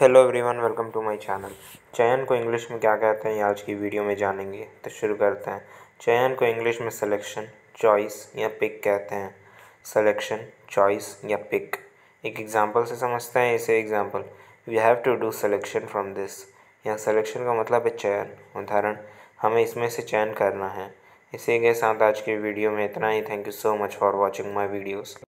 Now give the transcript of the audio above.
hello everyone welcome to my channel चयन को English में क्या कहते हैं ये आज की वीडियो में जानेंगे तो शुरू करते हैं चयन को इंग्लिश में सिलेक्शन चॉइस या पिक कहते हैं सिलेक्शन चॉइस या पिक एक एग्जांपल से समझते हैं इसे example we have to do selection from this या सिलेक्शन का मतलब है चयन उदाहरण हमें इसमें से चयन करना है इसी के साथ आज की वीडियो में इतना ही thank you so much for watching my videos